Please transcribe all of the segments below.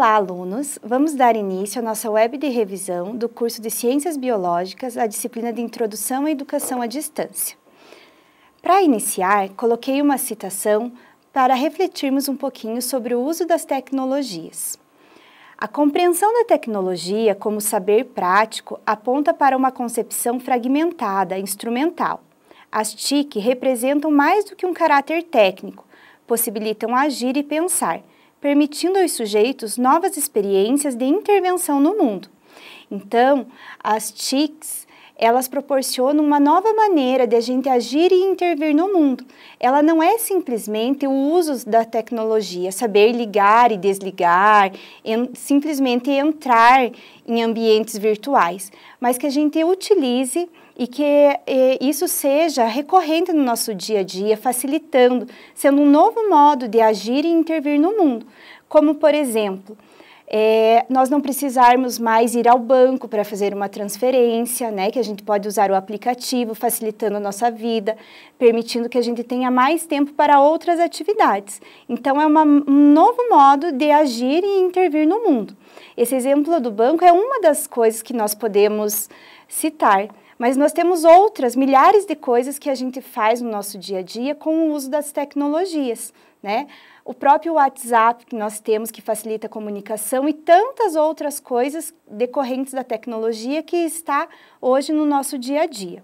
Olá, alunos! Vamos dar início à nossa web de revisão do curso de Ciências Biológicas, a disciplina de Introdução à Educação à Distância. Para iniciar, coloquei uma citação para refletirmos um pouquinho sobre o uso das tecnologias. A compreensão da tecnologia como saber prático aponta para uma concepção fragmentada, instrumental. As TIC representam mais do que um caráter técnico, possibilitam agir e pensar, permitindo aos sujeitos novas experiências de intervenção no mundo. Então, as TICs, elas proporcionam uma nova maneira de a gente agir e intervir no mundo. Ela não é simplesmente o uso da tecnologia, saber ligar e desligar, simplesmente entrar em ambientes virtuais, mas que a gente utilize e que isso seja recorrente no nosso dia a dia, facilitando, sendo um novo modo de agir e intervir no mundo. Como, por exemplo, é, nós não precisarmos mais ir ao banco para fazer uma transferência, né, que a gente pode usar o aplicativo, facilitando a nossa vida, permitindo que a gente tenha mais tempo para outras atividades. Então, é uma, um novo modo de agir e intervir no mundo. Esse exemplo do banco é uma das coisas que nós podemos citar. Mas nós temos outras, milhares de coisas que a gente faz no nosso dia a dia com o uso das tecnologias, né? O próprio WhatsApp que nós temos que facilita a comunicação e tantas outras coisas decorrentes da tecnologia que está hoje no nosso dia a dia.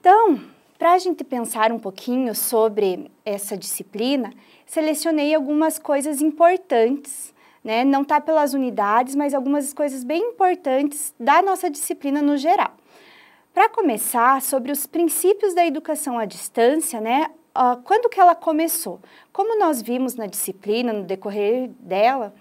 Então, para a gente pensar um pouquinho sobre essa disciplina, selecionei algumas coisas importantes né? Não está pelas unidades, mas algumas coisas bem importantes da nossa disciplina no geral. Para começar, sobre os princípios da educação à distância, né? Uh, quando que ela começou? Como nós vimos na disciplina, no decorrer dela,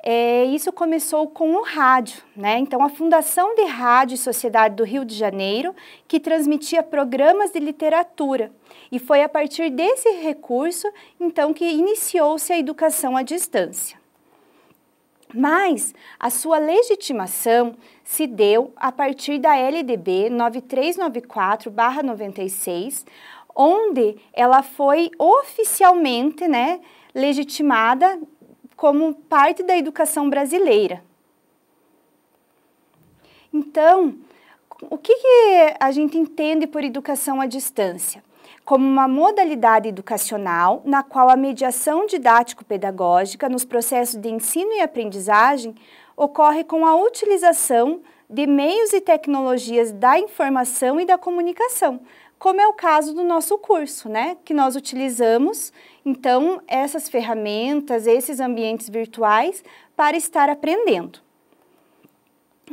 é, isso começou com o rádio, né? Então, a Fundação de Rádio e Sociedade do Rio de Janeiro, que transmitia programas de literatura. E foi a partir desse recurso, então, que iniciou-se a educação à distância. Mas a sua legitimação se deu a partir da LDB 9394-96, onde ela foi oficialmente né, legitimada como parte da educação brasileira. Então, o que, que a gente entende por educação à distância? como uma modalidade educacional na qual a mediação didático-pedagógica nos processos de ensino e aprendizagem ocorre com a utilização de meios e tecnologias da informação e da comunicação, como é o caso do nosso curso, né? Que nós utilizamos, então, essas ferramentas, esses ambientes virtuais para estar aprendendo.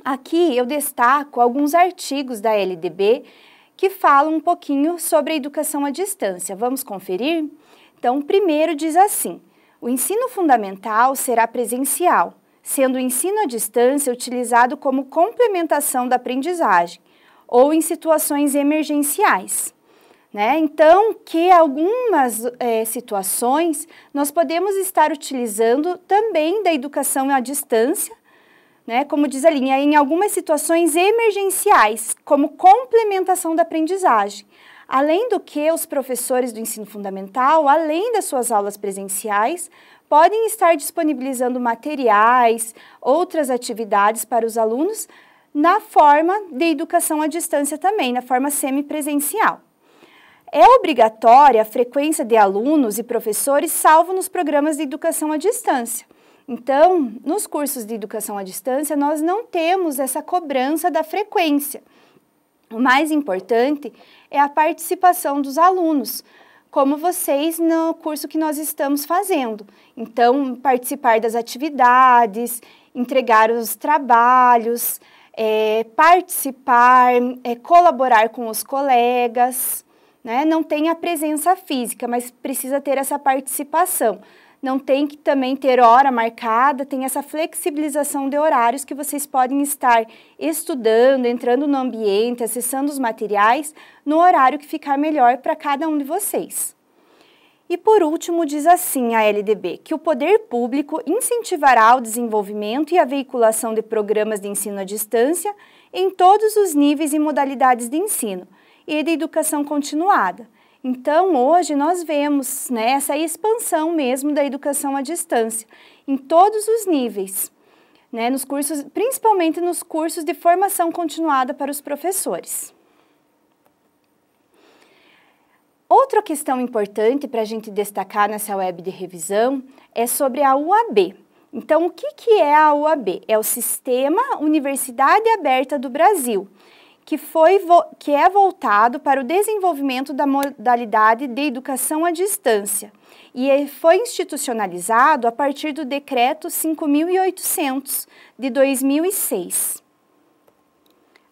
Aqui eu destaco alguns artigos da LDB que fala um pouquinho sobre a educação à distância. Vamos conferir? Então, primeiro diz assim: o ensino fundamental será presencial, sendo o ensino à distância utilizado como complementação da aprendizagem ou em situações emergenciais. Né? Então, que algumas é, situações nós podemos estar utilizando também da educação à distância né? Como diz a linha, em algumas situações emergenciais, como complementação da aprendizagem. Além do que, os professores do ensino fundamental, além das suas aulas presenciais, podem estar disponibilizando materiais, outras atividades para os alunos na forma de educação à distância também, na forma semipresencial. É obrigatória a frequência de alunos e professores, salvo nos programas de educação à distância. Então, nos cursos de educação à distância, nós não temos essa cobrança da frequência. O mais importante é a participação dos alunos, como vocês no curso que nós estamos fazendo. Então, participar das atividades, entregar os trabalhos, é, participar, é, colaborar com os colegas. Né? Não tem a presença física, mas precisa ter essa participação não tem que também ter hora marcada, tem essa flexibilização de horários que vocês podem estar estudando, entrando no ambiente, acessando os materiais no horário que ficar melhor para cada um de vocês. E por último, diz assim a LDB, que o poder público incentivará o desenvolvimento e a veiculação de programas de ensino à distância em todos os níveis e modalidades de ensino e de educação continuada então, hoje nós vemos né, essa expansão mesmo da educação à distância, em todos os níveis, né, nos cursos, principalmente nos cursos de formação continuada para os professores. Outra questão importante para a gente destacar nessa web de revisão é sobre a UAB. Então, o que, que é a UAB? É o Sistema Universidade Aberta do Brasil que, foi que é voltado para o desenvolvimento da modalidade de educação à distância e foi institucionalizado a partir do Decreto 5.800 de 2006.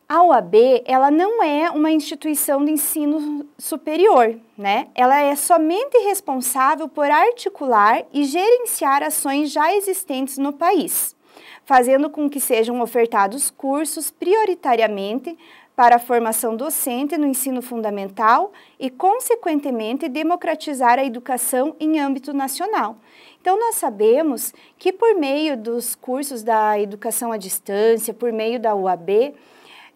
A OAB ela não é uma instituição de ensino superior, né? Ela é somente responsável por articular e gerenciar ações já existentes no país, fazendo com que sejam ofertados cursos prioritariamente para a formação docente no ensino fundamental e, consequentemente, democratizar a educação em âmbito nacional. Então, nós sabemos que, por meio dos cursos da educação à distância, por meio da UAB,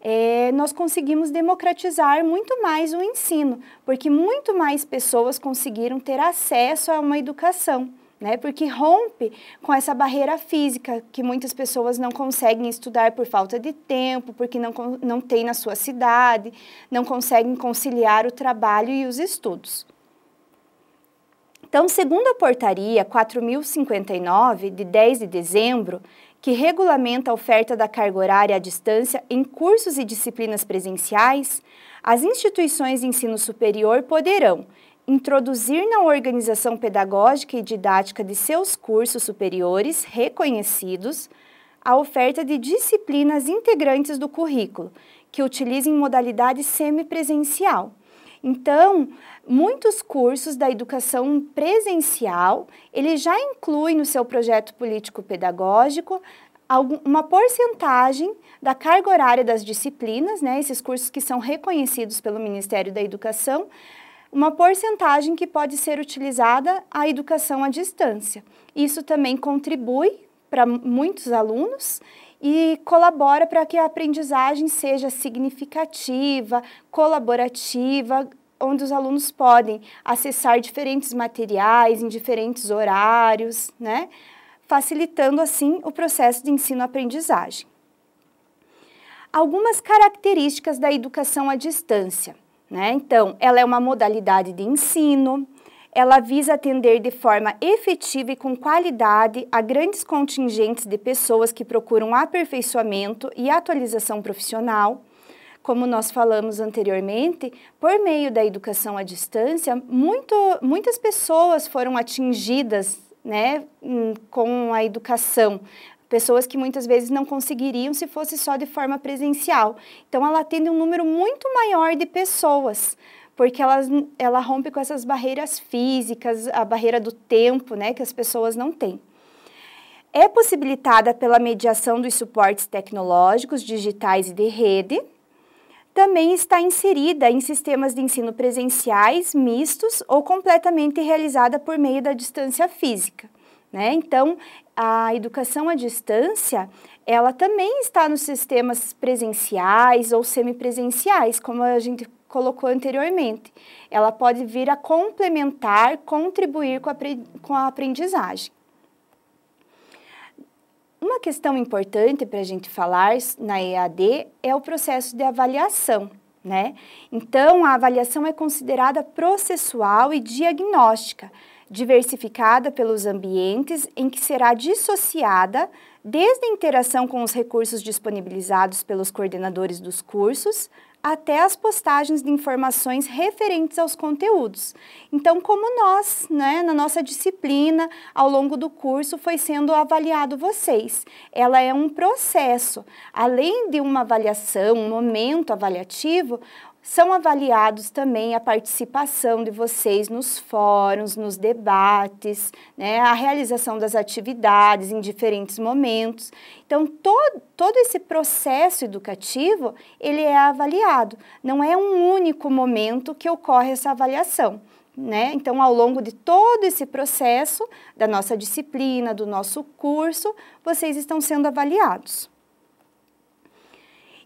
é, nós conseguimos democratizar muito mais o ensino, porque muito mais pessoas conseguiram ter acesso a uma educação né? Porque rompe com essa barreira física que muitas pessoas não conseguem estudar por falta de tempo, porque não, não tem na sua cidade, não conseguem conciliar o trabalho e os estudos. Então, segundo a portaria 4059 de 10 de dezembro, que regulamenta a oferta da carga horária à distância em cursos e disciplinas presenciais, as instituições de ensino superior poderão, introduzir na organização pedagógica e didática de seus cursos superiores reconhecidos a oferta de disciplinas integrantes do currículo, que utilizem modalidade semipresencial. Então, muitos cursos da educação presencial, ele já inclui no seu projeto político-pedagógico uma porcentagem da carga horária das disciplinas, né, esses cursos que são reconhecidos pelo Ministério da Educação, uma porcentagem que pode ser utilizada a educação à distância. Isso também contribui para muitos alunos e colabora para que a aprendizagem seja significativa, colaborativa, onde os alunos podem acessar diferentes materiais em diferentes horários, né? facilitando assim o processo de ensino-aprendizagem. Algumas características da educação à distância. Né? Então, ela é uma modalidade de ensino, ela visa atender de forma efetiva e com qualidade a grandes contingentes de pessoas que procuram aperfeiçoamento e atualização profissional. Como nós falamos anteriormente, por meio da educação à distância, muito, muitas pessoas foram atingidas né, hum, com a educação, pessoas que muitas vezes não conseguiriam se fosse só de forma presencial. Então, ela atende um número muito maior de pessoas, porque ela, ela rompe com essas barreiras físicas, a barreira do tempo, né, que as pessoas não têm. É possibilitada pela mediação dos suportes tecnológicos, digitais e de rede, também está inserida em sistemas de ensino presenciais, mistos ou completamente realizada por meio da distância física. Né? Então, a educação à distância, ela também está nos sistemas presenciais ou semipresenciais, como a gente colocou anteriormente. Ela pode vir a complementar, contribuir com a, com a aprendizagem. Uma questão importante para a gente falar na EAD é o processo de avaliação, né? Então, a avaliação é considerada processual e diagnóstica diversificada pelos ambientes em que será dissociada desde a interação com os recursos disponibilizados pelos coordenadores dos cursos até as postagens de informações referentes aos conteúdos. Então, como nós, né, na nossa disciplina, ao longo do curso, foi sendo avaliado vocês. Ela é um processo. Além de uma avaliação, um momento avaliativo, são avaliados também a participação de vocês nos fóruns, nos debates, né, a realização das atividades em diferentes momentos. Então, todo, todo esse processo educativo, ele é avaliado. Não é um único momento que ocorre essa avaliação. Né? Então, ao longo de todo esse processo da nossa disciplina, do nosso curso, vocês estão sendo avaliados.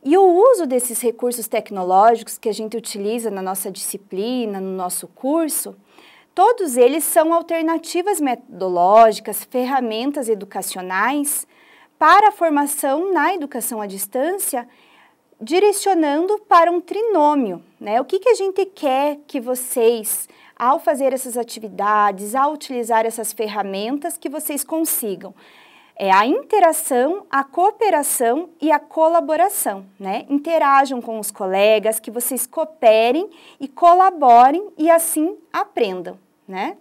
E o uso desses recursos tecnológicos que a gente utiliza na nossa disciplina, no nosso curso, todos eles são alternativas metodológicas, ferramentas educacionais para a formação na educação à distância, direcionando para um trinômio. Né? O que, que a gente quer que vocês, ao fazer essas atividades, ao utilizar essas ferramentas, que vocês consigam é a interação, a cooperação e a colaboração. Né? Interajam com os colegas, que vocês cooperem e colaborem e assim aprendam. Né?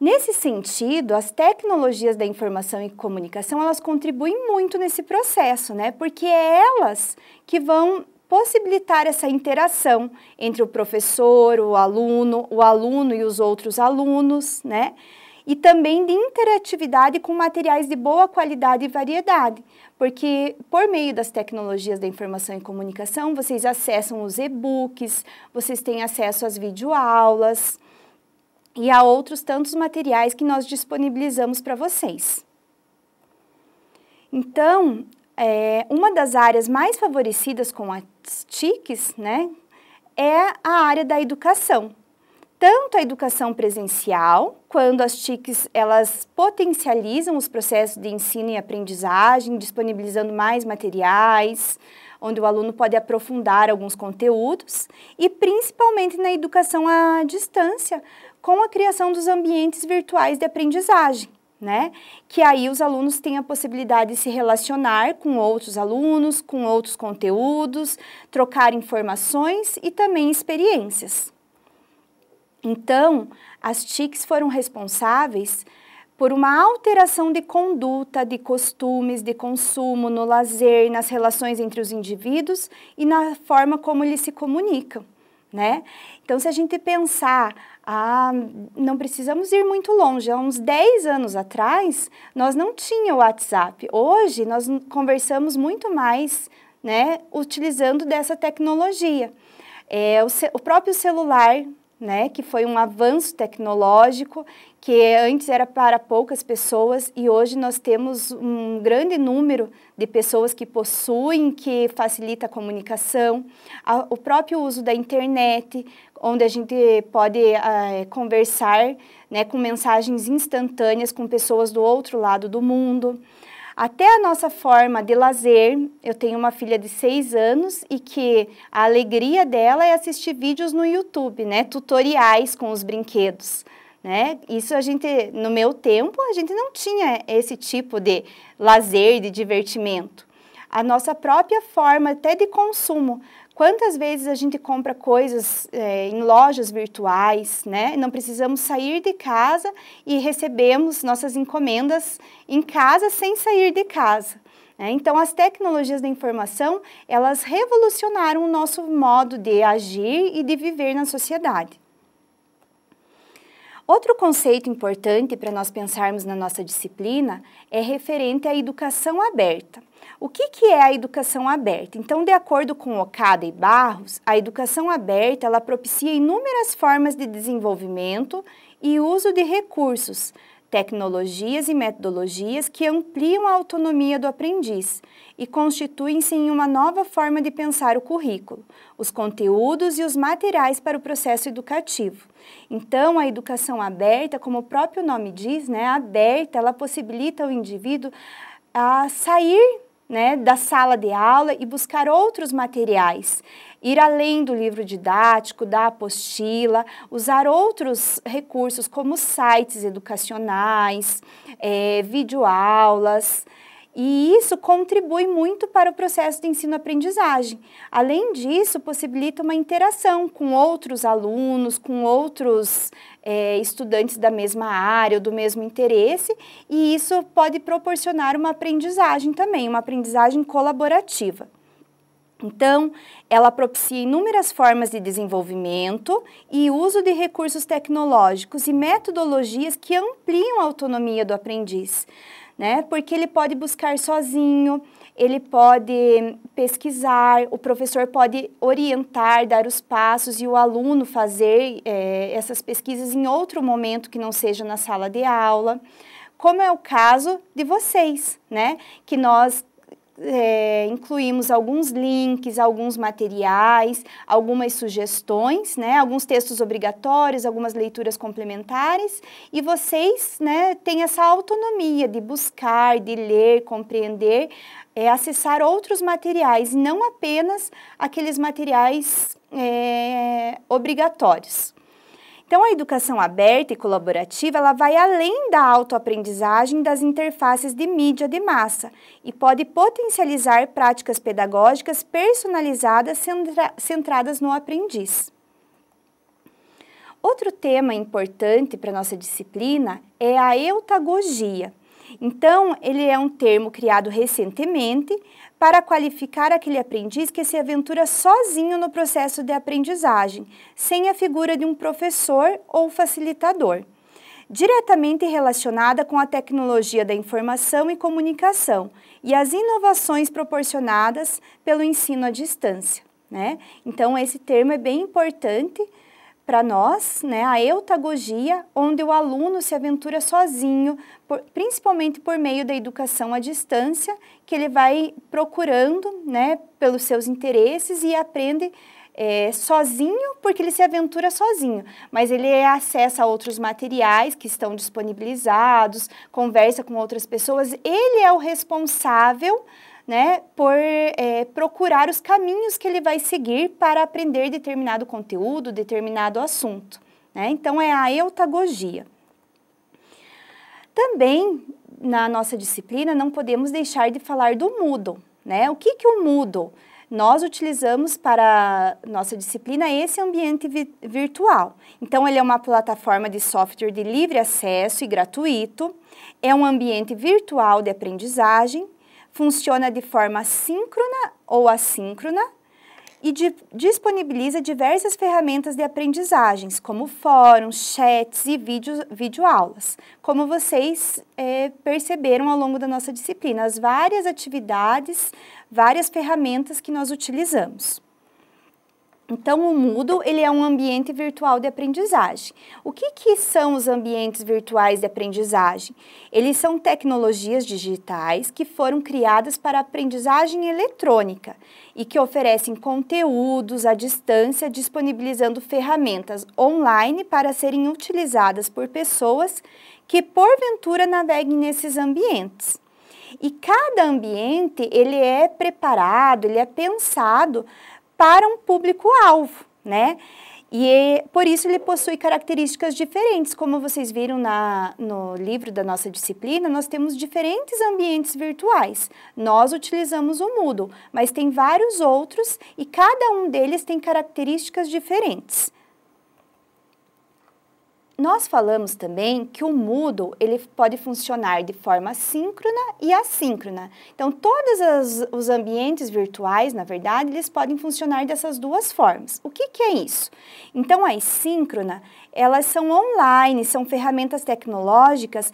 Nesse sentido, as tecnologias da informação e comunicação elas contribuem muito nesse processo, né? porque é elas que vão possibilitar essa interação entre o professor, o aluno, o aluno e os outros alunos, né? e também de interatividade com materiais de boa qualidade e variedade, porque por meio das tecnologias da informação e comunicação, vocês acessam os e-books, vocês têm acesso às videoaulas e a outros tantos materiais que nós disponibilizamos para vocês. Então, é, uma das áreas mais favorecidas com as TICs, né, é a área da educação, tanto a educação presencial, quando as TICs elas potencializam os processos de ensino e aprendizagem, disponibilizando mais materiais, onde o aluno pode aprofundar alguns conteúdos, e principalmente na educação à distância, com a criação dos ambientes virtuais de aprendizagem. Né? Que aí os alunos têm a possibilidade de se relacionar com outros alunos, com outros conteúdos, trocar informações e também experiências. Então, as TICs foram responsáveis por uma alteração de conduta, de costumes, de consumo, no lazer, nas relações entre os indivíduos e na forma como eles se comunicam. Né? Então, se a gente pensar, ah, não precisamos ir muito longe, há uns 10 anos atrás, nós não tínhamos WhatsApp. Hoje, nós conversamos muito mais né, utilizando dessa tecnologia. É, o, o próprio celular né, que foi um avanço tecnológico que antes era para poucas pessoas e hoje nós temos um grande número de pessoas que possuem, que facilita a comunicação, a, o próprio uso da internet, onde a gente pode a, eh, conversar né, com mensagens instantâneas com pessoas do outro lado do mundo. Até a nossa forma de lazer, eu tenho uma filha de seis anos e que a alegria dela é assistir vídeos no YouTube, né? Tutoriais com os brinquedos. Né? Isso a gente, no meu tempo, a gente não tinha esse tipo de lazer, de divertimento. A nossa própria forma até de consumo. Quantas vezes a gente compra coisas é, em lojas virtuais, né? Não precisamos sair de casa e recebemos nossas encomendas em casa sem sair de casa. Né? Então, as tecnologias da informação, elas revolucionaram o nosso modo de agir e de viver na sociedade. Outro conceito importante para nós pensarmos na nossa disciplina é referente à educação aberta. O que, que é a educação aberta? Então, de acordo com Okada e Barros, a educação aberta ela propicia inúmeras formas de desenvolvimento e uso de recursos, tecnologias e metodologias que ampliam a autonomia do aprendiz e constituem-se em uma nova forma de pensar o currículo, os conteúdos e os materiais para o processo educativo. Então, a educação aberta, como o próprio nome diz, né, aberta, ela possibilita ao indivíduo a sair né, da sala de aula e buscar outros materiais. Ir além do livro didático, da apostila, usar outros recursos como sites educacionais, é, videoaulas, aulas e isso contribui muito para o processo de ensino-aprendizagem. Além disso, possibilita uma interação com outros alunos, com outros é, estudantes da mesma área ou do mesmo interesse, e isso pode proporcionar uma aprendizagem também, uma aprendizagem colaborativa. Então, ela propicia inúmeras formas de desenvolvimento e uso de recursos tecnológicos e metodologias que ampliam a autonomia do aprendiz né? Porque ele pode buscar sozinho, ele pode pesquisar, o professor pode orientar, dar os passos e o aluno fazer é, essas pesquisas em outro momento que não seja na sala de aula. Como é o caso de vocês, né? Que nós é, incluímos alguns links, alguns materiais, algumas sugestões, né, alguns textos obrigatórios, algumas leituras complementares, e vocês né, têm essa autonomia de buscar, de ler, compreender, é, acessar outros materiais, não apenas aqueles materiais é, obrigatórios. Então, a educação aberta e colaborativa ela vai além da autoaprendizagem das interfaces de mídia de massa e pode potencializar práticas pedagógicas personalizadas centra centradas no aprendiz. Outro tema importante para nossa disciplina é a eutagogia. Então, ele é um termo criado recentemente para qualificar aquele aprendiz que se aventura sozinho no processo de aprendizagem, sem a figura de um professor ou facilitador. Diretamente relacionada com a tecnologia da informação e comunicação e as inovações proporcionadas pelo ensino à distância. Né? Então, esse termo é bem importante para nós, né, a eutagogia, onde o aluno se aventura sozinho, por, principalmente por meio da educação à distância, que ele vai procurando, né, pelos seus interesses e aprende é, sozinho, porque ele se aventura sozinho, mas ele é acessa outros materiais que estão disponibilizados, conversa com outras pessoas, ele é o responsável né, por é, procurar os caminhos que ele vai seguir para aprender determinado conteúdo, determinado assunto. Né? Então, é a eutagogia. Também, na nossa disciplina, não podemos deixar de falar do Moodle. Né? O que, que o Moodle? Nós utilizamos para nossa disciplina esse ambiente vi virtual. Então, ele é uma plataforma de software de livre acesso e gratuito, é um ambiente virtual de aprendizagem, funciona de forma síncrona ou assíncrona e disponibiliza diversas ferramentas de aprendizagens, como fóruns, chats e vídeo aulas Como vocês é, perceberam ao longo da nossa disciplina, as várias atividades, várias ferramentas que nós utilizamos. Então, o Moodle ele é um ambiente virtual de aprendizagem. O que, que são os ambientes virtuais de aprendizagem? Eles são tecnologias digitais que foram criadas para aprendizagem eletrônica e que oferecem conteúdos à distância, disponibilizando ferramentas online para serem utilizadas por pessoas que, porventura, naveguem nesses ambientes. E cada ambiente ele é preparado, ele é pensado para um público-alvo, né? E é, por isso ele possui características diferentes. Como vocês viram na, no livro da nossa disciplina, nós temos diferentes ambientes virtuais. Nós utilizamos o Moodle, mas tem vários outros e cada um deles tem características diferentes. Nós falamos também que o Moodle ele pode funcionar de forma síncrona e assíncrona. Então, todos as, os ambientes virtuais, na verdade, eles podem funcionar dessas duas formas. O que, que é isso? Então, a síncrona, elas são online, são ferramentas tecnológicas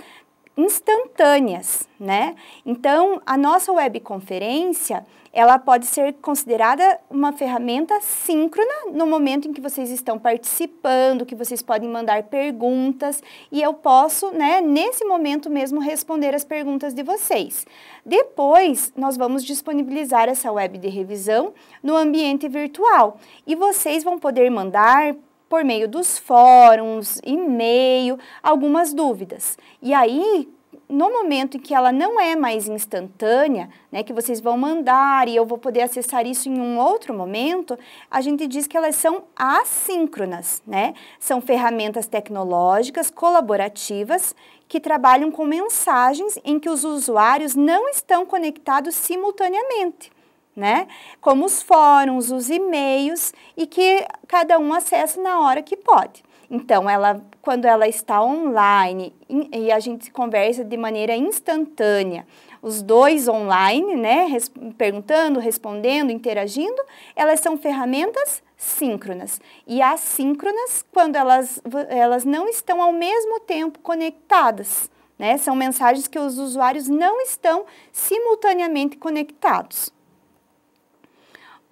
instantâneas, né? Então, a nossa webconferência, ela pode ser considerada uma ferramenta síncrona no momento em que vocês estão participando, que vocês podem mandar perguntas e eu posso, né, nesse momento mesmo responder as perguntas de vocês. Depois, nós vamos disponibilizar essa web de revisão no ambiente virtual e vocês vão poder mandar por meio dos fóruns, e-mail, algumas dúvidas. E aí, no momento em que ela não é mais instantânea, né, que vocês vão mandar e eu vou poder acessar isso em um outro momento, a gente diz que elas são assíncronas, né? São ferramentas tecnológicas colaborativas que trabalham com mensagens em que os usuários não estão conectados simultaneamente né? Como os fóruns, os e-mails e que cada um acessa na hora que pode. Então, ela, quando ela está online e a gente conversa de maneira instantânea, os dois online, né, res, perguntando, respondendo, interagindo, elas são ferramentas síncronas. E assíncronas quando elas, elas não estão ao mesmo tempo conectadas. Né? São mensagens que os usuários não estão simultaneamente conectados.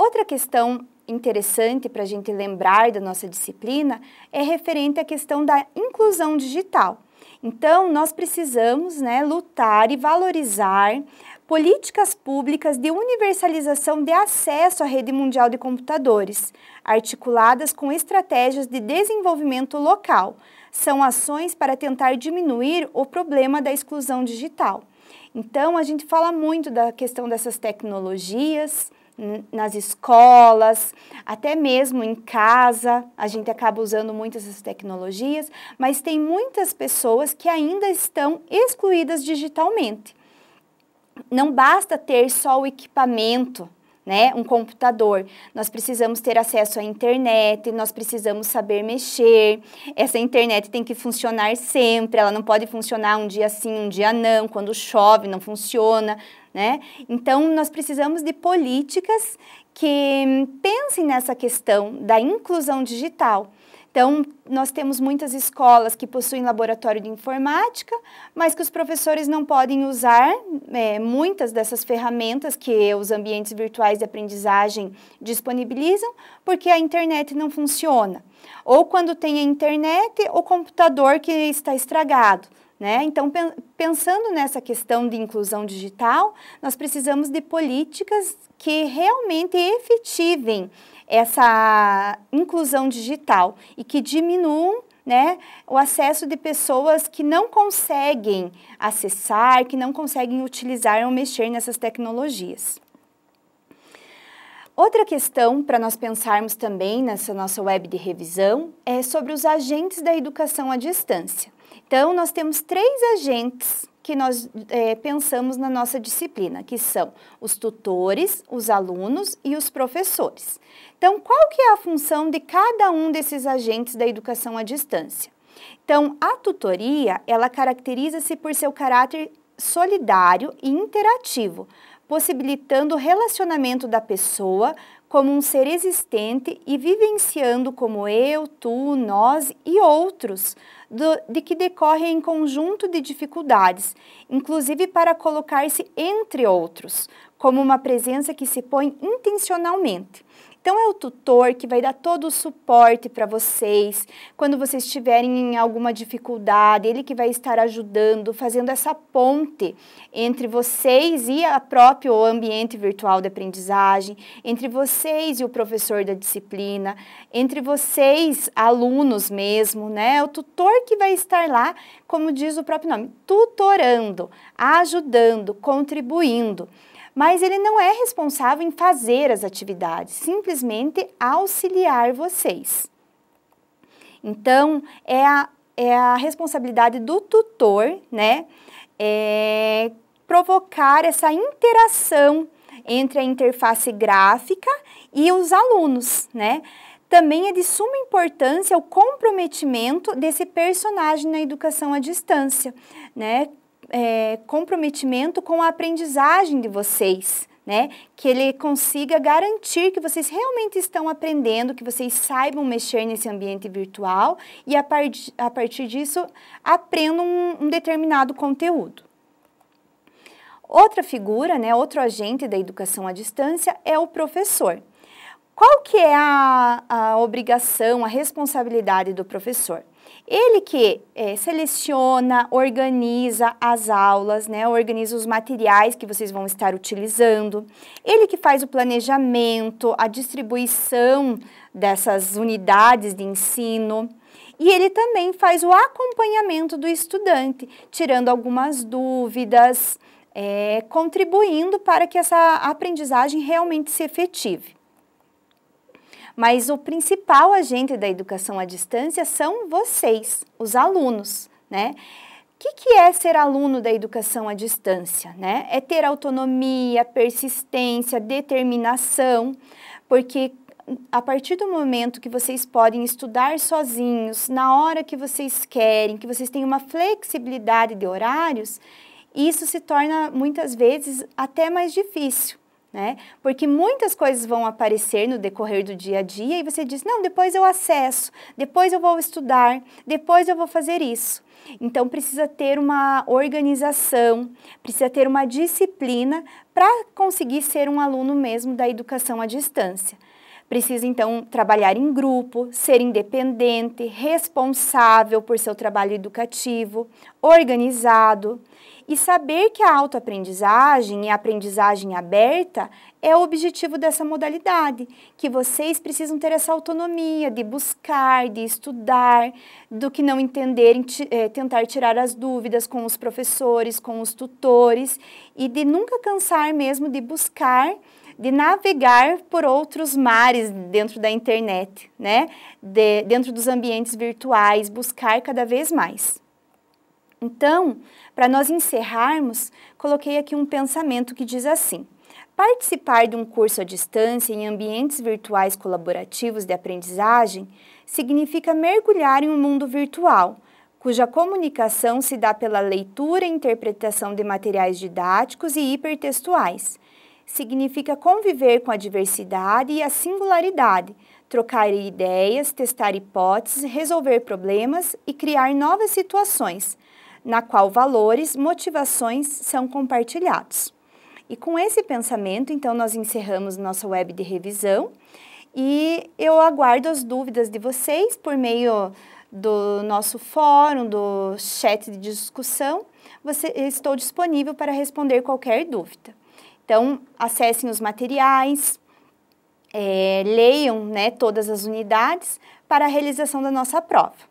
Outra questão interessante para a gente lembrar da nossa disciplina é referente à questão da inclusão digital. Então, nós precisamos né, lutar e valorizar políticas públicas de universalização de acesso à rede mundial de computadores, articuladas com estratégias de desenvolvimento local. São ações para tentar diminuir o problema da exclusão digital. Então, a gente fala muito da questão dessas tecnologias, nas escolas, até mesmo em casa, a gente acaba usando muitas essas tecnologias, mas tem muitas pessoas que ainda estão excluídas digitalmente. Não basta ter só o equipamento, né, um computador. Nós precisamos ter acesso à internet, nós precisamos saber mexer. Essa internet tem que funcionar sempre, ela não pode funcionar um dia sim, um dia não, quando chove não funciona, né? Então nós precisamos de políticas que pensem nessa questão da inclusão digital então, nós temos muitas escolas que possuem laboratório de informática, mas que os professores não podem usar é, muitas dessas ferramentas que os ambientes virtuais de aprendizagem disponibilizam, porque a internet não funciona. Ou quando tem a internet, o computador que está estragado. Né? Então, pensando nessa questão de inclusão digital, nós precisamos de políticas que realmente efetivem essa inclusão digital e que diminuam né, o acesso de pessoas que não conseguem acessar, que não conseguem utilizar ou mexer nessas tecnologias. Outra questão para nós pensarmos também nessa nossa web de revisão é sobre os agentes da educação à distância. Então, nós temos três agentes que nós é, pensamos na nossa disciplina, que são os tutores, os alunos e os professores. Então, qual que é a função de cada um desses agentes da educação à distância? Então, a tutoria, ela caracteriza-se por seu caráter solidário e interativo, possibilitando o relacionamento da pessoa como um ser existente e vivenciando como eu, tu, nós e outros, do, de que decorrem em conjunto de dificuldades, inclusive para colocar-se entre outros, como uma presença que se põe intencionalmente. Então, é o tutor que vai dar todo o suporte para vocês. Quando vocês estiverem em alguma dificuldade, ele que vai estar ajudando, fazendo essa ponte entre vocês e o próprio ambiente virtual de aprendizagem, entre vocês e o professor da disciplina, entre vocês, alunos mesmo, né? É o tutor que vai estar lá, como diz o próprio nome, tutorando, ajudando, contribuindo mas ele não é responsável em fazer as atividades, simplesmente auxiliar vocês. Então, é a, é a responsabilidade do tutor, né? É provocar essa interação entre a interface gráfica e os alunos, né? Também é de suma importância o comprometimento desse personagem na educação à distância, né? é, comprometimento com a aprendizagem de vocês, né? Que ele consiga garantir que vocês realmente estão aprendendo, que vocês saibam mexer nesse ambiente virtual e a, par a partir disso aprendam um, um determinado conteúdo. Outra figura, né, outro agente da educação à distância é o professor. Qual que é a, a obrigação, a responsabilidade do professor? Ele que é, seleciona, organiza as aulas, né, organiza os materiais que vocês vão estar utilizando. Ele que faz o planejamento, a distribuição dessas unidades de ensino. E ele também faz o acompanhamento do estudante, tirando algumas dúvidas, é, contribuindo para que essa aprendizagem realmente se efetive. Mas o principal agente da educação à distância são vocês, os alunos, né? O que, que, é ser aluno da educação à distância? Né? É ter autonomia, persistência, determinação, porque a partir do momento que vocês podem estudar sozinhos, na hora que vocês querem, que vocês têm uma flexibilidade de horários, isso se torna muitas vezes até mais difícil né? Porque muitas coisas vão aparecer no decorrer do dia a dia e você diz: não, depois eu acesso, depois eu vou estudar, depois eu vou fazer isso. Então precisa ter uma organização, precisa ter uma disciplina para conseguir ser um aluno mesmo da educação à distância. Precisa então trabalhar em grupo, ser independente, responsável por seu trabalho educativo, organizado, e saber que a autoaprendizagem e a aprendizagem aberta é o objetivo dessa modalidade, que vocês precisam ter essa autonomia de buscar, de estudar, do que não entenderem, eh, tentar tirar as dúvidas com os professores, com os tutores e de nunca cansar mesmo de buscar de navegar por outros mares dentro da internet, né? De, dentro dos ambientes virtuais, buscar cada vez mais. Então, para nós encerrarmos, coloquei aqui um pensamento que diz assim: Participar de um curso à distância em ambientes virtuais colaborativos de aprendizagem significa mergulhar em um mundo virtual, cuja comunicação se dá pela leitura e interpretação de materiais didáticos e hipertextuais. Significa conviver com a diversidade e a singularidade, trocar ideias, testar hipóteses, resolver problemas e criar novas situações na qual valores, motivações são compartilhados. E com esse pensamento, então, nós encerramos nossa web de revisão e eu aguardo as dúvidas de vocês por meio do nosso fórum, do chat de discussão. Você, estou disponível para responder qualquer dúvida. Então, acessem os materiais, é, leiam né, todas as unidades para a realização da nossa prova.